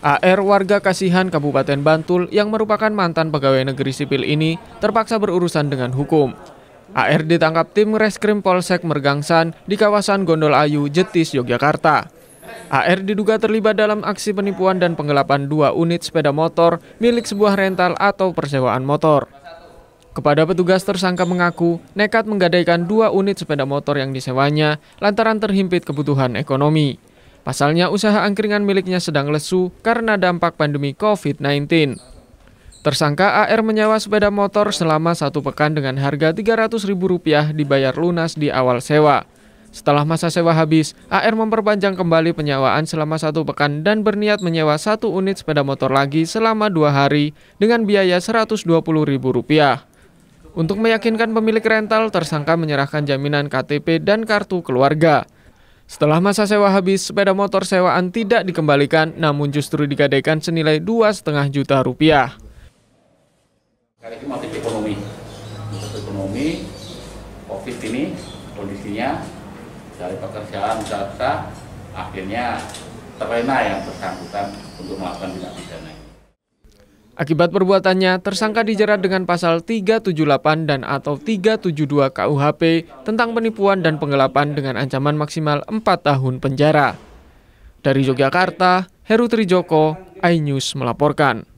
AR warga Kasihan Kabupaten Bantul yang merupakan mantan pegawai negeri sipil ini terpaksa berurusan dengan hukum. AR ditangkap tim Reskrim Polsek Mergangsan di kawasan Gondol Ayu, Jetis, Yogyakarta. AR diduga terlibat dalam aksi penipuan dan penggelapan dua unit sepeda motor milik sebuah rental atau persewaan motor. Kepada petugas tersangka mengaku nekat menggadaikan dua unit sepeda motor yang disewanya lantaran terhimpit kebutuhan ekonomi. Pasalnya usaha angkringan miliknya sedang lesu karena dampak pandemi COVID-19. Tersangka AR menyewa sepeda motor selama satu pekan dengan harga Rp300.000 dibayar lunas di awal sewa. Setelah masa sewa habis, AR memperpanjang kembali penyewaan selama satu pekan dan berniat menyewa satu unit sepeda motor lagi selama dua hari dengan biaya Rp120.000. Untuk meyakinkan pemilik rental, tersangka menyerahkan jaminan KTP dan kartu keluarga. Setelah masa sewa habis, sepeda motor sewaan tidak dikembalikan, namun justru digadaikan senilai dua setengah juta rupiah. Kali ini motif ekonomi, motif ekonomi, covid ini kondisinya dari pekerjaan usaha akhirnya terlena yang bersangkutan untuk melakukan tindak pidana. Akibat perbuatannya, tersangka dijerat dengan pasal 378 dan atau 372 KUHP tentang penipuan dan penggelapan dengan ancaman maksimal 4 tahun penjara. Dari Yogyakarta, Heru Trijoko, iNews melaporkan.